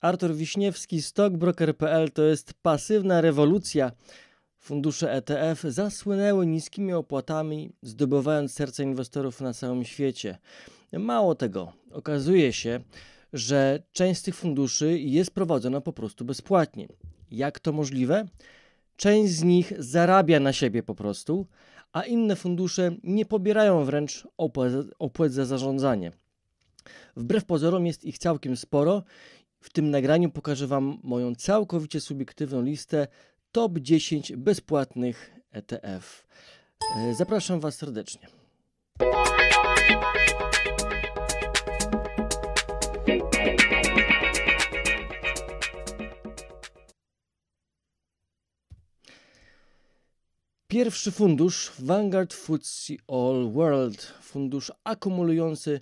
Artur Wiśniewski, stockbroker.pl to jest pasywna rewolucja. Fundusze ETF zasłynęły niskimi opłatami, zdobywając serce inwestorów na całym świecie. Mało tego, okazuje się, że część z tych funduszy jest prowadzona po prostu bezpłatnie. Jak to możliwe? Część z nich zarabia na siebie po prostu, a inne fundusze nie pobierają wręcz opłat, za zarządzanie. Wbrew pozorom jest ich całkiem sporo w tym nagraniu pokażę Wam moją całkowicie subiektywną listę top 10 bezpłatnych ETF. E, zapraszam Was serdecznie. Pierwszy fundusz Vanguard FTSE All World, fundusz akumulujący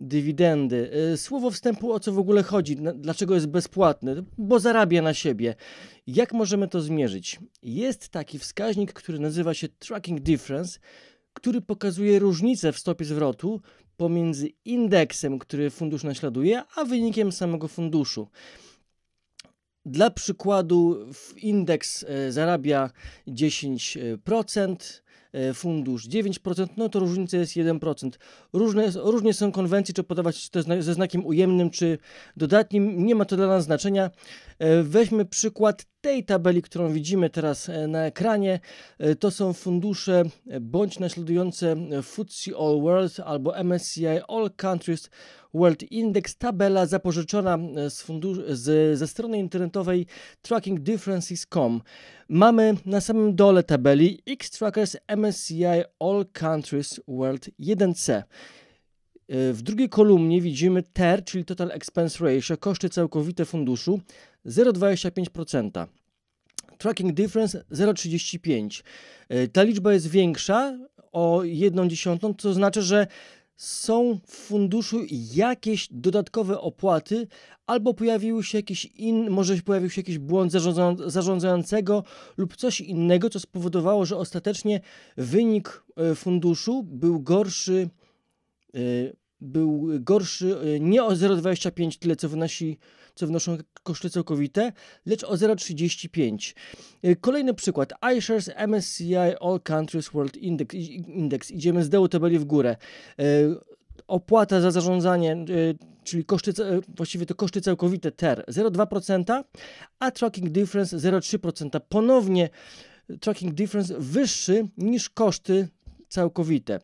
dywidendy. E, słowo wstępu, o co w ogóle chodzi, dlaczego jest bezpłatny, bo zarabia na siebie. Jak możemy to zmierzyć? Jest taki wskaźnik, który nazywa się Tracking Difference, który pokazuje różnicę w stopie zwrotu pomiędzy indeksem, który fundusz naśladuje, a wynikiem samego funduszu. Dla przykładu, indeks e, zarabia 10%, E, fundusz, 9%, no to różnica jest 1%. Różne, różnie są konwencje, czy podawać to ze znakiem ujemnym, czy dodatnim, nie ma to dla nas znaczenia. E, weźmy przykład tej tabeli, którą widzimy teraz e, na ekranie, e, to są fundusze e, bądź naśladujące FTSE All World albo MSCI All Countries World Index. Tabela zapożyczona z z, ze strony internetowej trackingdifferences.com. Mamy na samym dole tabeli X-Trackers MSCI All Countries World 1C. W drugiej kolumnie widzimy TER, czyli Total Expense Ratio, koszty całkowite funduszu. 0,25%. Tracking difference 0,35. E, ta liczba jest większa o 1 dziesiątą, co znaczy, że są w funduszu jakieś dodatkowe opłaty, albo pojawił się jakiś in, może pojawił się jakiś błąd zarządzającego lub coś innego, co spowodowało, że ostatecznie wynik e, funduszu był gorszy, e, był gorszy nie o 0,25 tyle, co wynosi co wnoszą koszty całkowite, lecz o 0,35. E, kolejny przykład. iShares MSCI All Countries World Index. Index. Idziemy z dołu tabeli w górę. E, opłata za zarządzanie, e, czyli koszty, właściwie to koszty całkowite TER 0,2%, a tracking difference 0,3%. Ponownie tracking difference wyższy niż koszty całkowite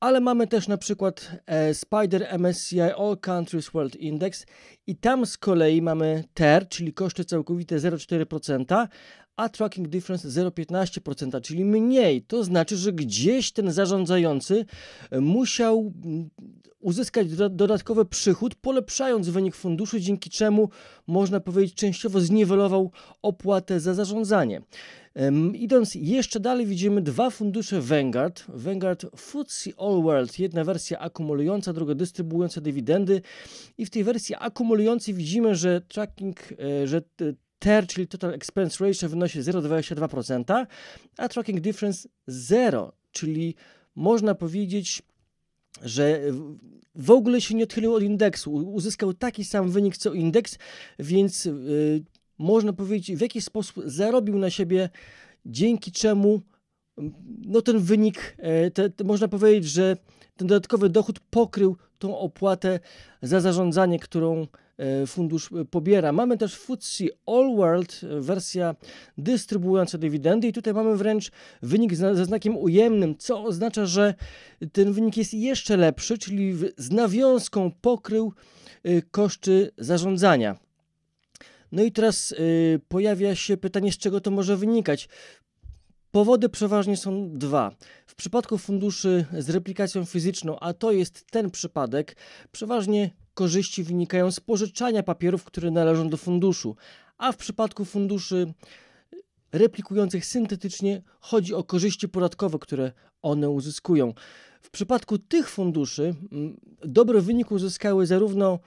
ale mamy też na przykład e, Spider MSCI All Countries World Index i tam z kolei mamy TER, czyli koszty całkowite 0,4%, a tracking difference 0,15%, czyli mniej. To znaczy, że gdzieś ten zarządzający musiał mm, uzyskać dodatkowy przychód, polepszając wynik funduszu, dzięki czemu można powiedzieć częściowo zniwelował opłatę za zarządzanie. Idąc jeszcze dalej widzimy dwa fundusze Vanguard. Vanguard FTSE All World, jedna wersja akumulująca, druga dystrybuująca dywidendy i w tej wersji akumulującej widzimy, że tracking, e, że TER, czyli Total Expense Ratio wynosi 0,22%, a Tracking Difference 0, czyli można powiedzieć, że w ogóle się nie odchylił od indeksu. Uzyskał taki sam wynik co indeks, więc e, można powiedzieć, w jaki sposób zarobił na siebie, dzięki czemu no ten wynik, e, te, te, można powiedzieć, że ten dodatkowy dochód pokrył tą opłatę za zarządzanie, którą e, fundusz e, pobiera. Mamy też FTSE All World, wersja dystrybuująca dywidendy i tutaj mamy wręcz wynik ze znakiem ujemnym, co oznacza, że ten wynik jest jeszcze lepszy, czyli z nawiązką pokrył koszty zarządzania. No i teraz y, pojawia się pytanie, z czego to może wynikać. Powody przeważnie są dwa. W przypadku funduszy z replikacją fizyczną, a to jest ten przypadek, przeważnie korzyści wynikają z pożyczania papierów, które należą do funduszu, a w przypadku funduszy y, replikujących syntetycznie chodzi o korzyści podatkowe, które one uzyskują. W przypadku tych funduszy mm, dobry wynik uzyskały zarówno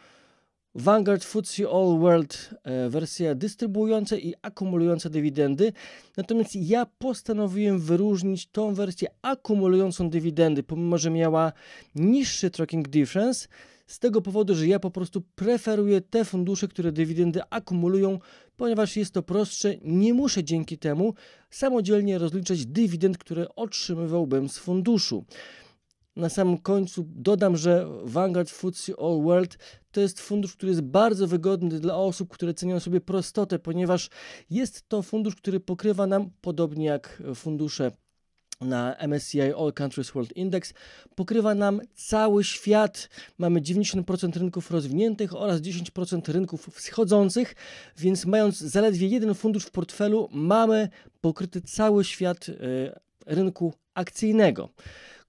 Vanguard FTSE All World e, wersja dystrybuująca i akumulująca dywidendy. Natomiast ja postanowiłem wyróżnić tą wersję akumulującą dywidendy, pomimo że miała niższy tracking difference, z tego powodu, że ja po prostu preferuję te fundusze, które dywidendy akumulują, ponieważ jest to prostsze. Nie muszę dzięki temu samodzielnie rozliczać dywidend, które otrzymywałbym z funduszu. Na samym końcu dodam, że Vanguard FTSE All World to jest fundusz, który jest bardzo wygodny dla osób, które cenią sobie prostotę, ponieważ jest to fundusz, który pokrywa nam, podobnie jak fundusze na MSCI All Countries World Index pokrywa nam cały świat. Mamy 90% rynków rozwiniętych oraz 10% rynków wschodzących, więc mając zaledwie jeden fundusz w portfelu, mamy pokryty cały świat y, rynku akcyjnego.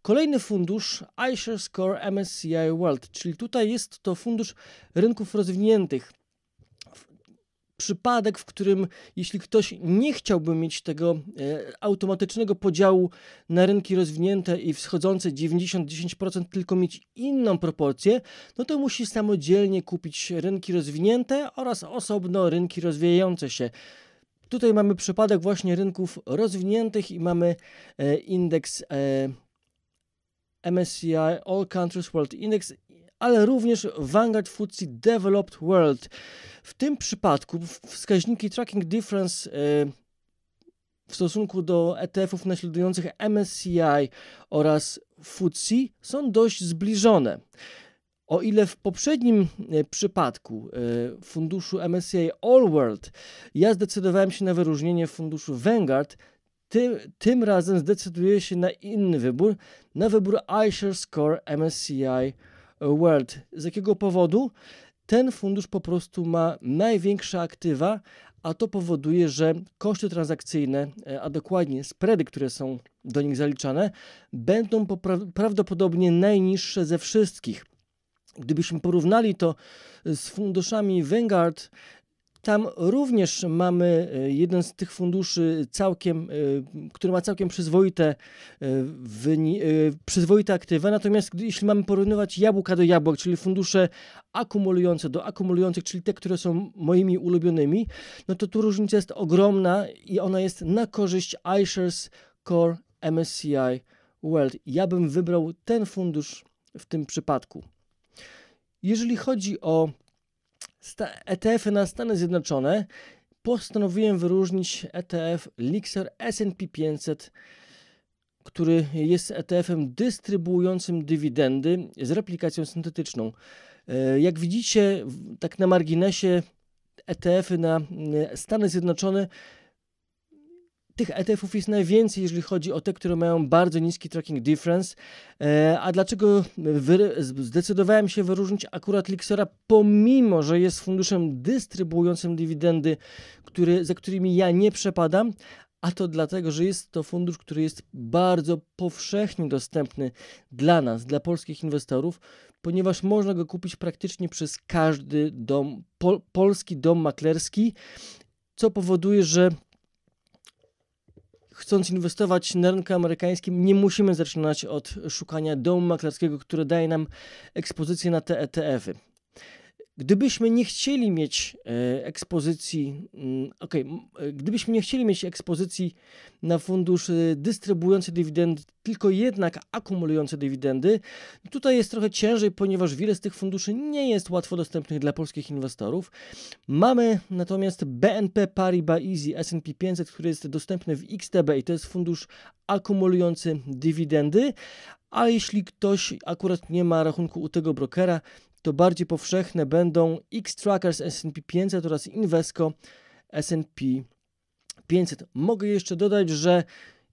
Kolejny fundusz iShares Core MSCI World, czyli tutaj jest to fundusz rynków rozwiniętych przypadek, w którym jeśli ktoś nie chciałby mieć tego e, automatycznego podziału na rynki rozwinięte i wschodzące 90-10%, tylko mieć inną proporcję, no to musi samodzielnie kupić rynki rozwinięte oraz osobno rynki rozwijające się. Tutaj mamy przypadek właśnie rynków rozwiniętych i mamy e, indeks e, MSCI All Countries World Index, ale również Vanguard FTSE Developed World. W tym przypadku wskaźniki Tracking Difference y, w stosunku do ETF-ów naśladujących MSCI oraz FTSE są dość zbliżone. O ile w poprzednim y, przypadku y, funduszu MSCI All World ja zdecydowałem się na wyróżnienie funduszu Vanguard, tym, tym razem zdecyduje się na inny wybór, na wybór iShares Score MSCI World. Z jakiego powodu? Ten fundusz po prostu ma największe aktywa, a to powoduje, że koszty transakcyjne, e, a dokładnie spready, które są do nich zaliczane, będą prawdopodobnie najniższe ze wszystkich. Gdybyśmy porównali to z funduszami Vanguard tam również mamy e, jeden z tych funduszy całkiem, e, który ma całkiem przyzwoite, e, przyzwoite aktywa, natomiast jeśli mamy porównywać jabłka do jabłek, czyli fundusze akumulujące do akumulujących, czyli te, które są moimi ulubionymi, no to tu różnica jest ogromna i ona jest na korzyść iShares Core MSCI World. Ja bym wybrał ten fundusz w tym przypadku. Jeżeli chodzi o ETF-y na Stany Zjednoczone, postanowiłem wyróżnić ETF Lixer S&P 500, który jest ETF-em dystrybuującym dywidendy z replikacją syntetyczną. E, jak widzicie, tak na marginesie ETF-y na e, Stany Zjednoczone tych ETF-ów jest najwięcej, jeżeli chodzi o te, które mają bardzo niski tracking difference. E, a dlaczego zdecydowałem się wyróżnić akurat Lixora, pomimo że jest funduszem dystrybuującym dywidendy, który, za którymi ja nie przepadam? A to dlatego, że jest to fundusz, który jest bardzo powszechnie dostępny dla nas, dla polskich inwestorów, ponieważ można go kupić praktycznie przez każdy dom, pol, polski dom maklerski, co powoduje, że chcąc inwestować na rynku amerykańskim, nie musimy zaczynać od szukania domu maklerskiego, który daje nam ekspozycję na te ETF-y. Gdybyśmy nie chcieli mieć e, ekspozycji, mm, okay, e, gdybyśmy nie chcieli mieć ekspozycji na fundusz e, dystrybuujący dywidendy, tylko jednak akumulujący dywidendy, tutaj jest trochę ciężej, ponieważ wiele z tych funduszy nie jest łatwo dostępnych dla polskich inwestorów. Mamy natomiast BNP Paribas Easy S&P 500, który jest dostępny w XTB i to jest fundusz akumulujący dywidendy, a jeśli ktoś akurat nie ma rachunku u tego brokera, to bardziej powszechne będą X-Trackers S&P 500 oraz Invesco S&P 500. Mogę jeszcze dodać, że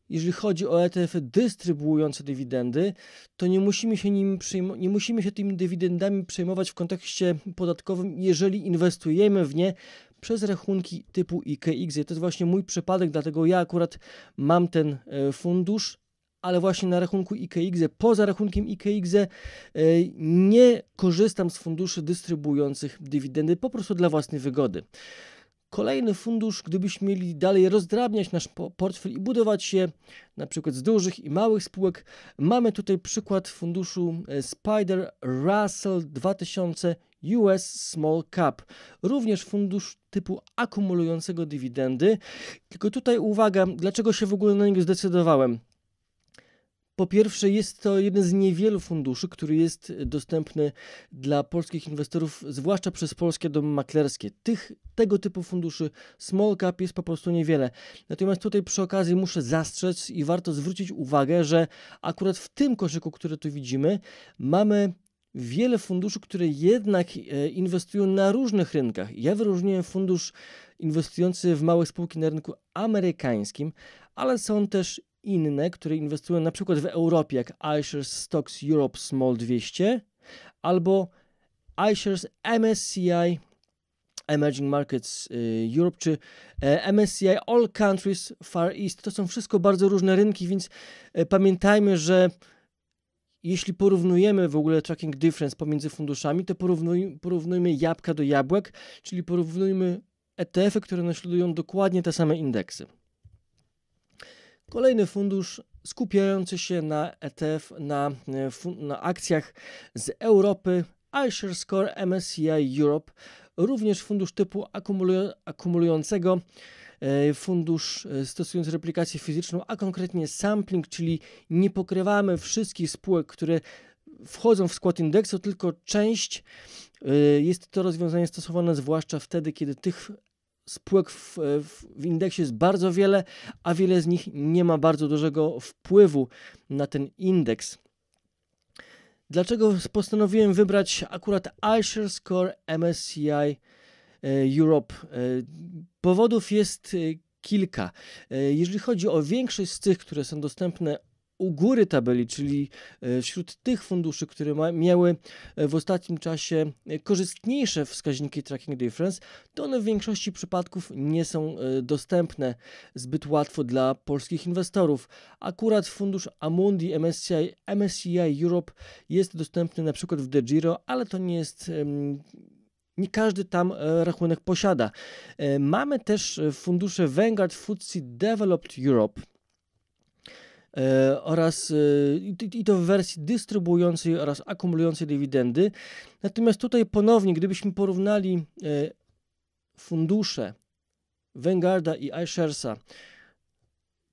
jeżeli chodzi o ETF-y dystrybuujące dywidendy, to nie musimy, się nim nie musimy się tymi dywidendami przejmować w kontekście podatkowym, jeżeli inwestujemy w nie przez rachunki typu IKX. To jest właśnie mój przypadek, dlatego ja akurat mam ten e, fundusz ale właśnie na rachunku IKX, poza rachunkiem IKX e, nie korzystam z funduszy dystrybuujących dywidendy po prostu dla własnej wygody. Kolejny fundusz, gdybyśmy mieli dalej rozdrabniać nasz portfel i budować je na przykład z dużych i małych spółek, mamy tutaj przykład funduszu e, Spider Russell 2000 US Small Cap, również fundusz typu akumulującego dywidendy. Tylko tutaj uwaga, dlaczego się w ogóle na niego zdecydowałem? Po pierwsze, jest to jeden z niewielu funduszy, który jest dostępny dla polskich inwestorów, zwłaszcza przez polskie domy maklerskie. Tych, tego typu funduszy small cap jest po prostu niewiele. Natomiast tutaj przy okazji muszę zastrzec i warto zwrócić uwagę, że akurat w tym koszyku, który tu widzimy, mamy wiele funduszy, które jednak e, inwestują na różnych rynkach. Ja wyróżniłem fundusz inwestujący w małe spółki na rynku amerykańskim, ale są też inne, które inwestują na przykład w Europie, jak iShares Stocks Europe Small 200 albo iShares MSCI Emerging Markets y, Europe czy e, MSCI All Countries Far East. To są wszystko bardzo różne rynki, więc e, pamiętajmy, że jeśli porównujemy w ogóle tracking difference pomiędzy funduszami, to porównuj, porównujmy jabłka do jabłek, czyli porównujmy ETF-y, które naśladują dokładnie te same indeksy. Kolejny fundusz skupiający się na ETF, na, e, na akcjach z Europy, iShares Core MSCI Europe, również fundusz typu akumulującego, e, fundusz e, stosujący replikację fizyczną, a konkretnie sampling, czyli nie pokrywamy wszystkich spółek, które wchodzą w skład indeksu, tylko część. Jest to rozwiązanie stosowane zwłaszcza wtedy, kiedy tych spółek w, w, indeksie jest bardzo wiele, a wiele z nich nie ma bardzo dużego wpływu na ten indeks. Dlaczego postanowiłem wybrać akurat iShares Core MSCI e, Europe? E, powodów jest e, kilka. Jeżeli chodzi o większość z tych, które są dostępne u góry tabeli, czyli e, wśród tych funduszy, które ma, miały e, w ostatnim czasie e, korzystniejsze wskaźniki tracking difference, to one w większości przypadków nie są dostępne zbyt łatwo dla polskich inwestorów. Akurat fundusz Amundi MSCI, MSCI Europe jest dostępny na przykład w DeGiro, ale to nie jest nie każdy tam rachunek posiada. Mamy też fundusze Vanguard FTSE Developed Europe. E, oraz e, i to w wersji dystrybuującej oraz akumulującej dywidendy. Natomiast tutaj ponownie, gdybyśmy porównali e, fundusze Vanguarda i iShares'a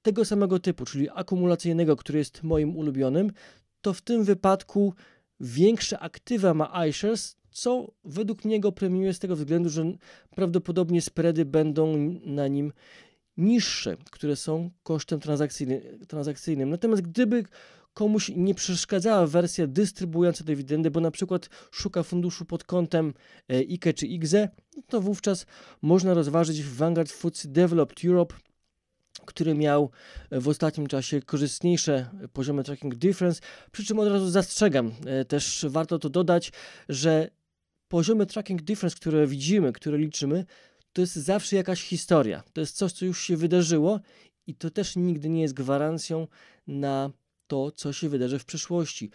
tego samego typu, czyli akumulacyjnego, który jest moim ulubionym, to w tym wypadku większe aktywa ma iShares, co według niego premiuje z tego względu, że prawdopodobnie spready będą na nim niższe, które są kosztem transakcyjnym. transakcyjnym. Natomiast gdyby komuś nie przeszkadzała wersja dystrybuująca dywidendy, bo na przykład szuka funduszu pod kątem IKE czy IGZE, no to wówczas można rozważyć Vanguard Foods Developed Europe, który miał e, w ostatnim czasie korzystniejsze e, poziomy tracking difference, przy czym od razu zastrzegam, e, też warto to dodać, że poziomy tracking difference, które widzimy, które liczymy, to jest zawsze jakaś historia. To jest coś, co już się wydarzyło i to też nigdy nie jest gwarancją na to, co się wydarzy w przyszłości,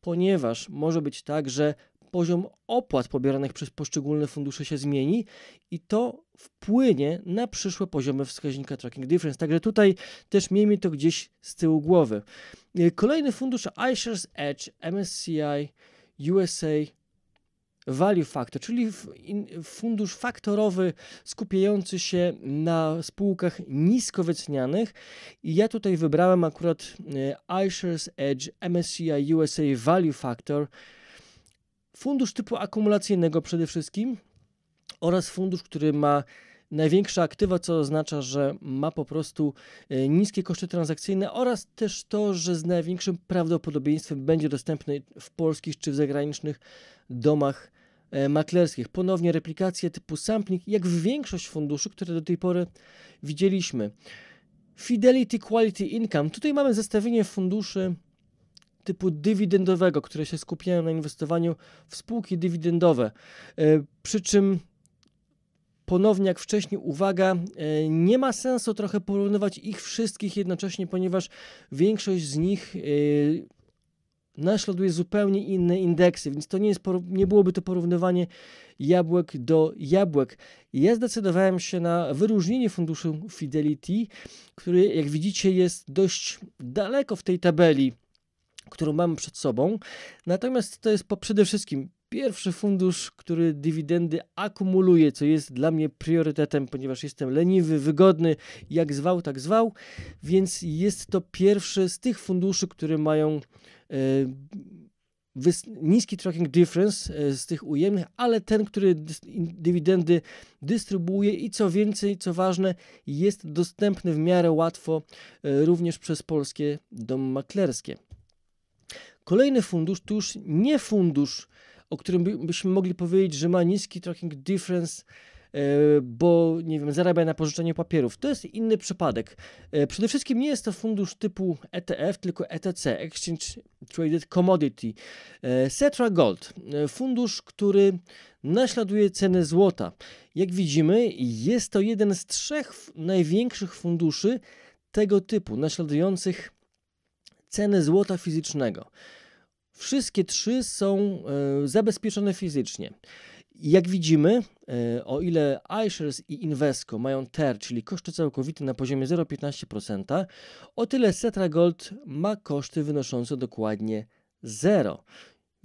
ponieważ może być tak, że poziom opłat pobieranych przez poszczególne fundusze się zmieni i to wpłynie na przyszłe poziomy wskaźnika Tracking Difference. Także tutaj też miejmy to gdzieś z tyłu głowy. Kolejny fundusz iShares Edge MSCI USA value factor, czyli fundusz faktorowy skupiający się na spółkach nisko wycenianych. I ja tutaj wybrałem akurat e, iShares Edge MSCI USA Value Factor. Fundusz typu akumulacyjnego przede wszystkim oraz fundusz, który ma największe aktywa, co oznacza, że ma po prostu e, niskie koszty transakcyjne oraz też to, że z największym prawdopodobieństwem będzie dostępny w polskich czy w zagranicznych domach E, maklerskich. Ponownie replikacje typu sampling, jak w większość funduszy, które do tej pory widzieliśmy. Fidelity Quality Income. Tutaj mamy zestawienie funduszy typu dywidendowego, które się skupiają na inwestowaniu w spółki dywidendowe. E, przy czym ponownie jak wcześniej, uwaga, e, nie ma sensu trochę porównywać ich wszystkich jednocześnie, ponieważ większość z nich naśladuje zupełnie inne indeksy, więc to nie, jest, nie byłoby to porównywanie jabłek do jabłek. Ja zdecydowałem się na wyróżnienie funduszu Fidelity, który jak widzicie jest dość daleko w tej tabeli, którą mam przed sobą. Natomiast to jest po przede wszystkim pierwszy fundusz, który dywidendy akumuluje, co jest dla mnie priorytetem, ponieważ jestem leniwy, wygodny, jak zwał, tak zwał, więc jest to pierwszy z tych funduszy, które mają Y, niski tracking difference y, z tych ujemnych, ale ten, który dywidendy dystrybuuje i co więcej, co ważne, jest dostępny w miarę łatwo y, również przez polskie domy maklerskie. Kolejny fundusz to już nie fundusz, o którym byśmy mogli powiedzieć, że ma niski tracking difference bo nie wiem, zarabia na pożyczeniu papierów. To jest inny przypadek. Przede wszystkim nie jest to fundusz typu ETF, tylko ETC, Exchange Traded Commodity. Setra e, Gold, e, fundusz, który naśladuje cenę złota. Jak widzimy, jest to jeden z trzech największych funduszy tego typu, naśladujących cenę złota fizycznego. Wszystkie trzy są e, zabezpieczone fizycznie. Jak widzimy, e, o ile iShares i Invesco mają TER, czyli koszty całkowite na poziomie 0,15%, o tyle Setra Gold ma koszty wynoszące dokładnie 0.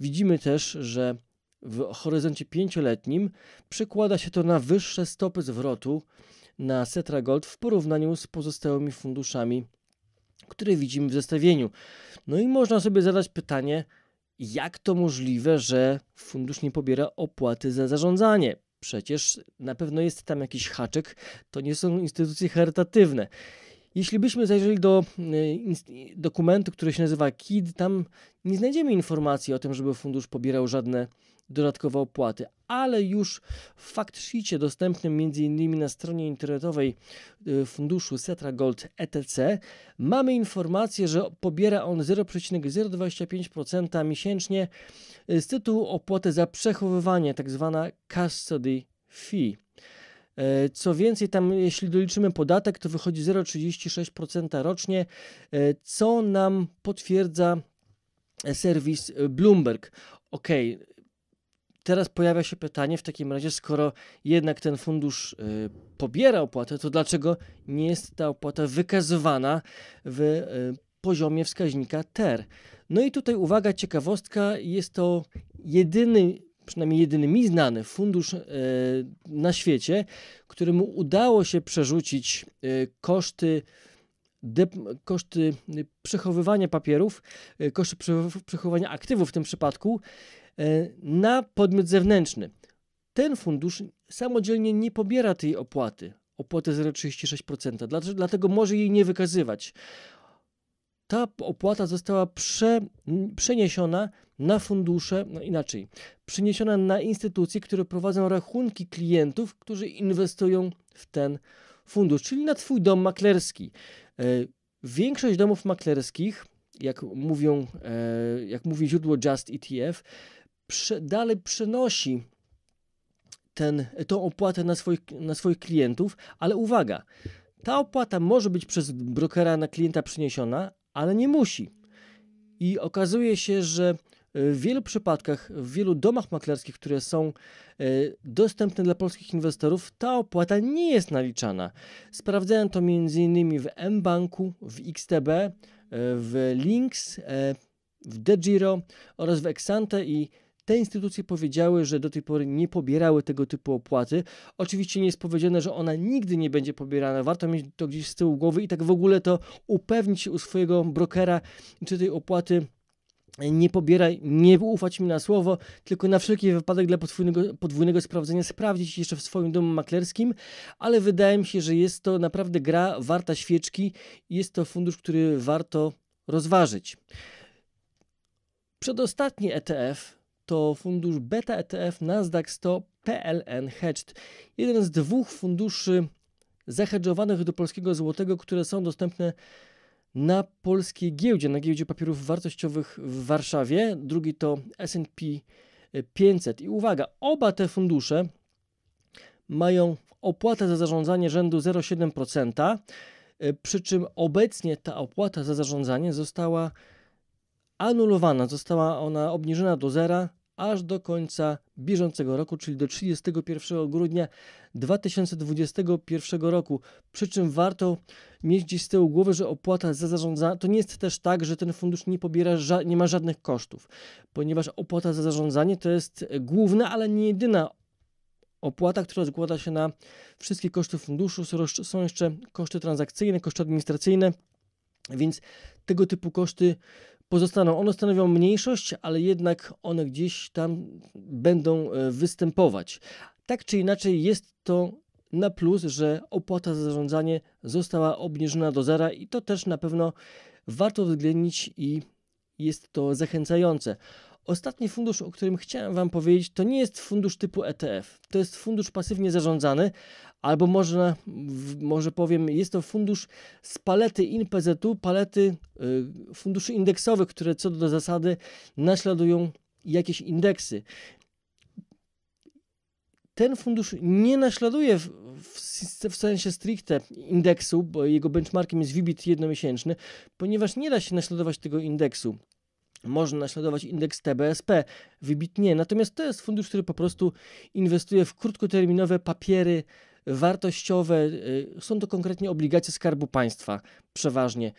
Widzimy też, że w horyzoncie pięcioletnim przekłada się to na wyższe stopy zwrotu na Setra Gold w porównaniu z pozostałymi funduszami, które widzimy w zestawieniu. No i można sobie zadać pytanie, jak to możliwe, że fundusz nie pobiera opłaty za zarządzanie? Przecież na pewno jest tam jakiś haczyk, to nie są instytucje charytatywne. Jeśli byśmy zajrzeli do e, dokumentu, który się nazywa KID, tam nie znajdziemy informacji o tym, żeby fundusz pobierał żadne dodatkowe opłaty, ale już w fact dostępnym m.in. na stronie internetowej y, funduszu Setra Gold ETC mamy informację, że pobiera on 0,025% miesięcznie y, z tytułu opłaty za przechowywanie, tak zwana custody fee. E, co więcej, tam jeśli doliczymy podatek, to wychodzi 0,36% rocznie, e, co nam potwierdza e, serwis y, Bloomberg. Okej, okay, teraz pojawia się pytanie w takim razie, skoro jednak ten fundusz y, pobiera opłatę, to dlaczego nie jest ta opłata wykazywana w y, poziomie wskaźnika TER? No i tutaj uwaga, ciekawostka, jest to jedyny przynajmniej jedyny mi znany fundusz y, na świecie, któremu udało się przerzucić y, koszty, koszty y, przechowywania papierów, koszty przechowywania aktywów w tym przypadku E, na podmiot zewnętrzny. Ten fundusz samodzielnie nie pobiera tej opłaty, opłaty 0,36%, dlatego może jej nie wykazywać. Ta opłata została prze, przeniesiona na fundusze, no inaczej, przeniesiona na instytucje, które prowadzą rachunki klientów, którzy inwestują w ten fundusz, czyli na Twój dom maklerski. E, większość domów maklerskich, jak mówią, e, jak mówi źródło Just ETF, dalej przenosi ten, tą opłatę na swoich, na swoich klientów, ale uwaga, ta opłata może być przez brokera na klienta przeniesiona, ale nie musi. I okazuje się, że e, w wielu przypadkach, w wielu domach maklerskich, które są e, dostępne dla polskich inwestorów, ta opłata nie jest naliczana. Sprawdzałem to m.in. w mBanku, w XTB, e, w Links, w DeGiro oraz w Exante i te instytucje powiedziały, że do tej pory nie pobierały tego typu opłaty. Oczywiście nie jest powiedziane, że ona nigdy nie będzie pobierana. Warto mieć to gdzieś z tyłu głowy i tak w ogóle to upewnić się u swojego brokera, czy tej opłaty nie pobieraj, nie ufać mi na słowo, tylko na wszelki wypadek dla podwójnego, podwójnego sprawdzenia sprawdzić jeszcze w swoim domu maklerskim, ale wydaje mi się, że jest to naprawdę gra warta świeczki, jest to fundusz, który warto rozważyć. Przedostatni ETF to fundusz Beta ETF Nasdaq 100 PLN Hedged. Jeden z dwóch funduszy zahedżowanych do polskiego złotego, które są dostępne na polskiej giełdzie, na giełdzie papierów wartościowych w Warszawie. Drugi to S&P 500. I uwaga, oba te fundusze mają opłatę za zarządzanie rzędu 0,7%, przy czym obecnie ta opłata za zarządzanie została anulowana. Została ona obniżona do zera aż do końca bieżącego roku, czyli do 31 grudnia 2021 roku. Przy czym warto mieć gdzieś z tyłu głowy, że opłata za zarządzanie to nie jest też tak, że ten fundusz nie pobiera, nie ma żadnych kosztów, ponieważ opłata za zarządzanie to jest główna, ale nie jedyna opłata, która składa się na wszystkie koszty funduszu. Są jeszcze koszty transakcyjne, koszty administracyjne, więc tego typu koszty pozostaną. One stanowią mniejszość, ale jednak one gdzieś tam będą e, występować. Tak czy inaczej jest to na plus, że opłata za zarządzanie została obniżona do zera i to też na pewno warto uwzględnić i jest to zachęcające. Ostatni fundusz, o którym chciałem Wam powiedzieć, to nie jest fundusz typu ETF. To jest fundusz pasywnie zarządzany, albo można, może powiem, jest to fundusz z palety INPZ-u, palety y, funduszy indeksowych, które co do zasady naśladują jakieś indeksy. Ten fundusz nie naśladuje w, w, w sensie stricte indeksu, bo jego benchmarkiem jest WIBIT jednomiesięczny, ponieważ nie da się naśladować tego indeksu można naśladować indeks TBSP wybitnie. Natomiast to jest fundusz, który po prostu inwestuje w krótkoterminowe papiery wartościowe. Y, są to konkretnie obligacje Skarbu Państwa, przeważnie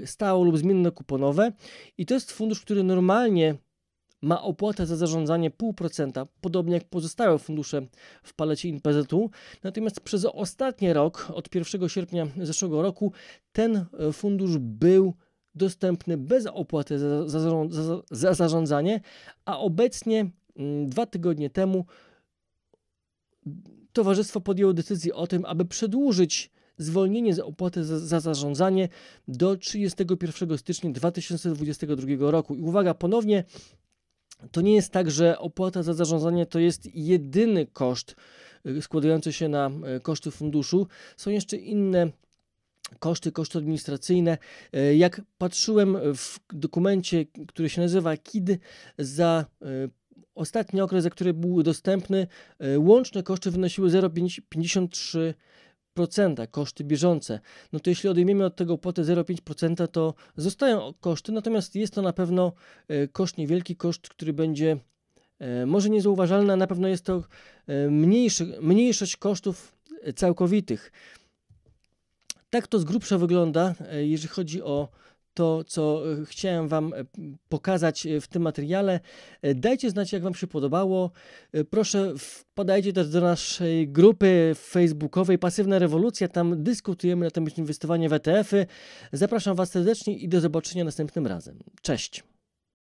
y, stałe lub zmienne kuponowe. I to jest fundusz, który normalnie ma opłatę za zarządzanie 0,5%, podobnie jak pozostałe fundusze w palecie INPZ-u. Natomiast przez ostatni rok, od 1 sierpnia zeszłego roku, ten y, fundusz był dostępny bez opłaty za, za, za, za zarządzanie, a obecnie mm, dwa tygodnie temu towarzystwo podjęło decyzję o tym, aby przedłużyć zwolnienie z opłaty za, zarządzanie do 31 stycznia 2022 roku. I uwaga, ponownie to nie jest tak, że opłata za zarządzanie to jest jedyny koszt y, składający się na y, koszty funduszu. Są jeszcze inne koszty, koszty administracyjne. E, jak patrzyłem w dokumencie, który się nazywa KID, za e, ostatni okres, za który był dostępny, e, łączne koszty wynosiły 0,53% koszty bieżące. No to jeśli odejmiemy od tego opłatę 0,5%, to zostają koszty, natomiast jest to na pewno koszt niewielki, koszt, który będzie może niezauważalny, a na pewno jest to mniejszy, mniejszość kosztów całkowitych. Tak to z grubsza wygląda, e, jeżeli chodzi o to, co e, chciałem Wam e, pokazać w tym materiale. Dajcie znać, jak Wam się podobało. Proszę, wpadajcie też do naszej grupy facebookowej Pasywna Rewolucja. Tam dyskutujemy na temat inwestowania w ETF-y. Zapraszam Was serdecznie i do zobaczenia następnym razem. Cześć!